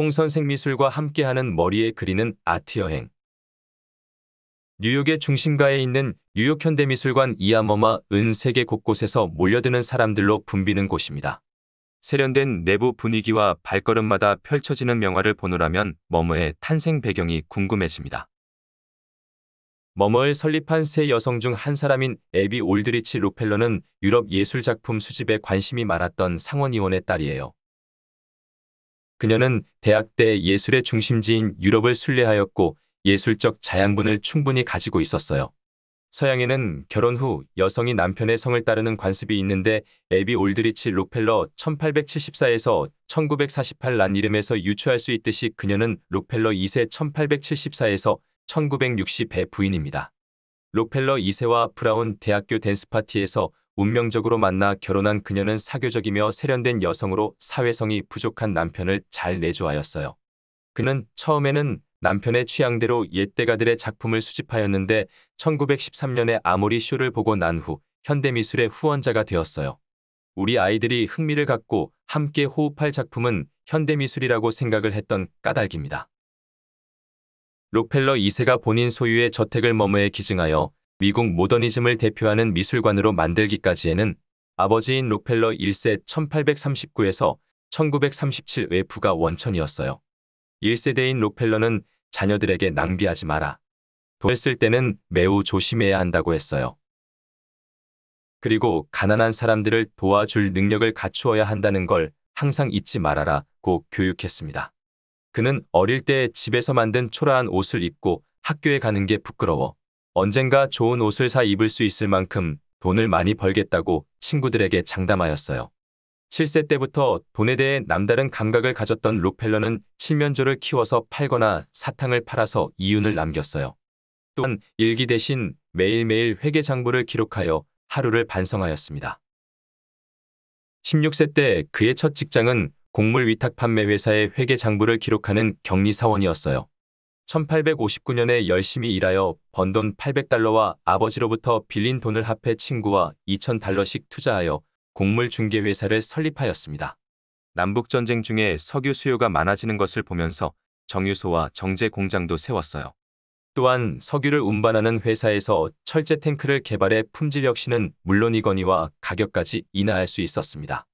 홍선생 미술과 함께하는 머리에 그리는 아트 여행. 뉴욕의 중심가에 있는 뉴욕 현대미술관 이아머마 은 세계 곳곳에서 몰려드는 사람들로 붐비는 곳입니다. 세련된 내부 분위기와 발걸음마다 펼쳐지는 명화를 보느라면 머머의 탄생 배경이 궁금해집니다. 머머를 설립한 세 여성 중 한 사람인 에비 올드리치 로펠러는 유럽 예술작품 수집에 관심이 많았던 상원의원의 딸이에요. 그녀는 대학 때 예술의 중심지인 유럽을 순례하였고 예술적 자양분을 충분히 가지고 있었어요. 서양에는 결혼 후 여성이 남편의 성을 따르는 관습이 있는데 에비 올드리치 록펠러 1874에서 1948란 이름에서 유추할 수 있듯이 그녀는 록펠러 2세 1874에서 1960 배 부인입니다. 록펠러 2세와 브라운 대학교 댄스 파티에서 운명적으로 만나 결혼한 그녀는 사교적이며 세련된 여성으로 사회성이 부족한 남편을 잘 내조하였어요. 그는 처음에는 남편의 취향대로 옛대가들의 작품을 수집하였는데 1913년에 아모리 쇼를 보고 난 후 현대미술의 후원자가 되었어요. 우리 아이들이 흥미를 갖고 함께 호흡할 작품은 현대미술이라고 생각을 했던 까닭입니다. 록펠러 2세가 본인 소유의 저택을 머무에 기증하여 미국 모더니즘을 대표하는 미술관으로 만들기까지에는 아버지인 록펠러 1세 1839에서 1937 외부가 원천이었어요. 1세대인 록펠러는 자녀들에게 낭비하지 마라. 돈을 쓸 때는 매우 조심해야 한다고 했어요. 그리고 가난한 사람들을 도와줄 능력을 갖추어야 한다는 걸 항상 잊지 말아라고 교육했습니다. 그는 어릴 때 집에서 만든 초라한 옷을 입고 학교에 가는 게 부끄러워 언젠가 좋은 옷을 사 입을 수 있을 만큼 돈을 많이 벌겠다고 친구들에게 장담하였어요. 7세 때부터 돈에 대해 남다른 감각을 가졌던 록펠러는 칠면조를 키워서 팔거나 사탕을 팔아서 이윤을 남겼어요. 또한 일기 대신 매일매일 회계장부를 기록하여 하루를 반성하였습니다. 16세 때 그의 첫 직장은 곡물 위탁 판매 회사의 회계장부를 기록하는 격리사원이었어요 1859년에 열심히 일하여 번 돈 800달러와 아버지로부터 빌린 돈을 합해 친구와 2000달러씩 투자하여 곡물 중개회사를 설립하였습니다. 남북전쟁 중에 석유 수요가 많아지는 것을 보면서 정유소와 정제 공장도 세웠어요. 또한 석유를 운반하는 회사에서 철제 탱크를 개발해 품질 역시는 물론이거니와 가격까지 인하할 수 있었습니다.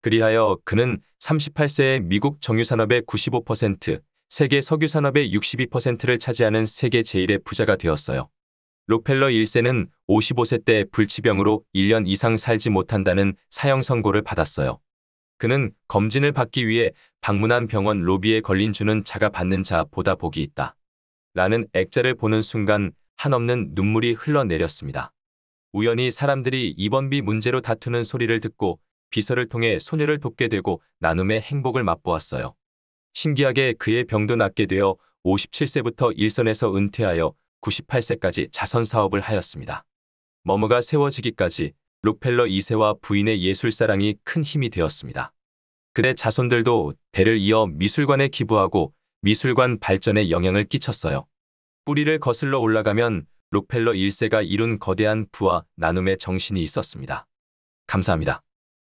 그리하여 그는 38세에 미국 정유산업의 95%, 세계 석유 산업의 62%를 차지하는 세계 제1의 부자가 되었어요. 록펠러 1세는 55세 때 불치병으로 1년 이상 살지 못한다는 사형 선고를 받았어요. 그는 검진을 받기 위해 방문한 병원 로비에 걸린 주는 자가 받는 자보다 복이 있다. 라는 액자를 보는 순간 한없는 눈물이 흘러내렸습니다. 우연히 사람들이 입원비 문제로 다투는 소리를 듣고 비서를 통해 소녀를 돕게 되고 나눔의 행복을 맛보았어요. 신기하게 그의 병도 낫게 되어 57세부터 일선에서 은퇴하여 98세까지 자선 사업을 하였습니다. 머머가 세워지기까지 록펠러 2세와 부인의 예술사랑이 큰 힘이 되었습니다. 그대 자손들도 대를 이어 미술관에 기부하고 미술관 발전에 영향을 끼쳤어요. 뿌리를 거슬러 올라가면 록펠러 1세가 이룬 거대한 부와 나눔의 정신이 있었습니다. 감사합니다.